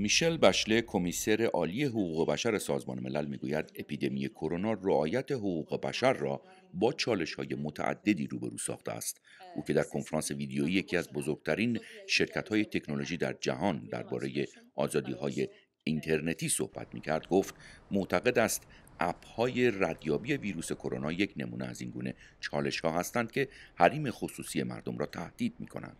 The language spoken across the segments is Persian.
میشل بشله کمیسر عالی حقوق بشر سازمان ملل میگوید اپیدمی کرونا رعایت حقوق بشر را با چالش های متعددی روبرو ساخته است او که در کنفرانس ویدیویی یکی از بزرگترین شرکت های تکنولوژی در جهان درباره آزادی های اینترنتی صحبت کرد گفت معتقد است اپ های ردیابی ویروس کرونا یک نمونه از این گونه چالش ها هستند که حریم خصوصی مردم را تهدید می کنند.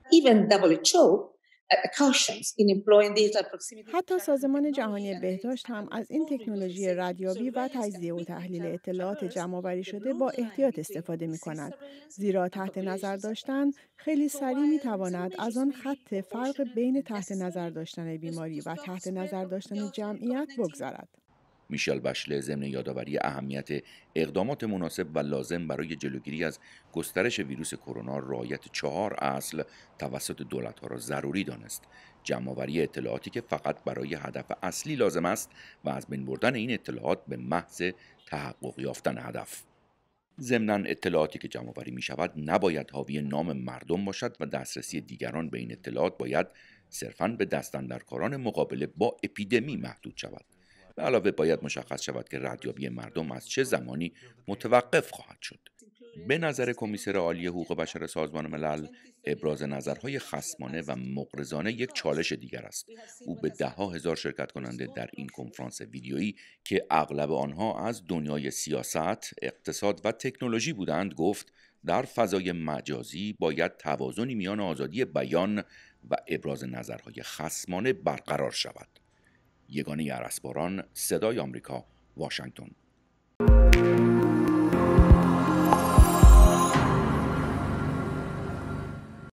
حتی سازمان جهانی بهداشت هم از این تکنولوژی ردیابی و تجزیه و تحلیل اطلاعات جمعآوری شده با احتیاط استفاده می کند زیرا uh, تحت نظر داشتن خیلی سریع می تواند از آن خط فرق بین تحت نظر داشتن بیماری و تحت نظر داشتن جمعیت بگذارد میشل بشله ضمن یادآوری اهمیت اقدامات مناسب و لازم برای جلوگیری از گسترش ویروس کرونا رعایت چهار اصل توسط دولتها را ضروری دانست جمعآوری اطلاعاتی که فقط برای هدف اصلی لازم است و از بین بردن این اطلاعات به محض تحقق یافتن هدف ضمنا اطلاعاتی که جمعآوری می شود نباید حاوی نام مردم باشد و دسترسی دیگران به این اطلاعات باید صرفا به دستاندرکاران مقابله با اپیدمی محدود شود به علاوه باید مشخص شود که ردیابی مردم از چه زمانی متوقف خواهد شد به نظر کمیسر عالی حقوق بشر سازمان ملل ابراز نظرهای خسمانه و مقرزانه یک چالش دیگر است او به دهها هزار شرکت کننده در این کنفرانس ویدیویی که اغلب آنها از دنیای سیاست اقتصاد و تکنولوژی بودند گفت در فضای مجازی باید توازنی میان آزادی بیان و ابراز نظرهای خسمانه برقرار شود یگانه ارسباران صدای آمریکا واشنگتن